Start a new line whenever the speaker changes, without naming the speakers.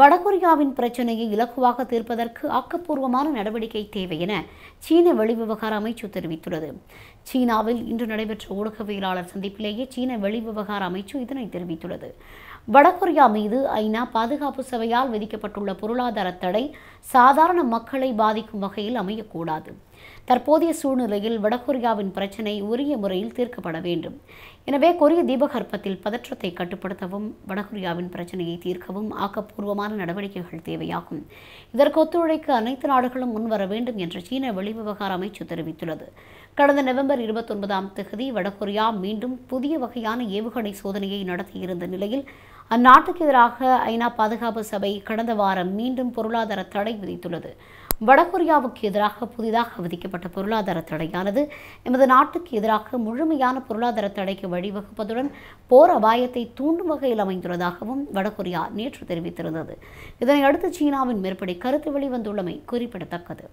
வடகொரியாவின் பிரச்சனையை இலக்குவாக தீர்ப்பதற்கு ஆக்கப்பூர்வமான நடவடிக்கை தேவை என சீன வெளிவிவகார அமைச்சு தெரிவித்துள்ளது சீனாவில் இன்று நடைபெற்ற ஊடகவியலாளர் சந்திப்பிலேயே சீன வெளிவிவகார அமைச்சு இதனை தெரிவித்துள்ளது வடகொரியா மீது ஐநா பாதுகாப்பு சபையால் விதிக்கப்பட்டுள்ள பொருளாதார தடை சாதாரண மக்களை பாதிக்கும் வகையில் அமையக்கூடாது தற்போதைய சூழ்நிலையில் வடகொரியாவின் பிரச்சினை உரிய முறையில் தீர்க்கப்பட வேண்டும் எனவே கொரிய தீபகற்பத்தில் பதற்றத்தை கட்டுப்படுத்தவும் வடகொரியாவின் பிரச்சனையை தீர்க்கவும் ஆக்கப்பூர்வமான நடவடிக்கைகள் தேவையாகும் இதற்கு ஒத்துழைக்க அனைத்து நாடுகளும் முன்வர வேண்டும் என்று சீன வெளிவிவகார அமைச்சு தெரிவித்துள்ளது கடந்த நவம்பர் இருபத்தொன்பதாம் தேதி வடகொரியா மீண்டும் புதிய வகையான ஏவுகணை சோதனையை நடத்தியிருந்த நிலையில் அந்நாட்டுக்கு எதிராக ஐநா பாதுகாப்பு சபை கடந்த வாரம் மீண்டும் பொருளாதார தடை விதித்துள்ளது வடகொரியாவுக்கு எதிராக புதிதாக விதிக்கப்பட்ட பொருளாதார தடையானது எமது நாட்டுக்கு எதிராக முழுமையான பொருளாதார தடைக்கு வழிவகுப்பதுடன் போர் அபாயத்தை தூண்டும் வகையில் அமைந்துள்ளதாகவும் வடகொரியா நேற்று தெரிவித்திருந்தது இதனையடுத்து சீனாவின் மேற்படி கருத்து வெளிவந்துள்ளமை குறிப்பிடத்தக்கது